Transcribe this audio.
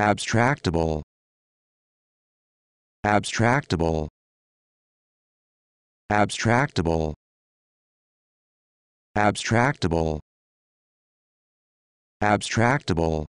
abstractable abstractable abstractable abstractable abstractable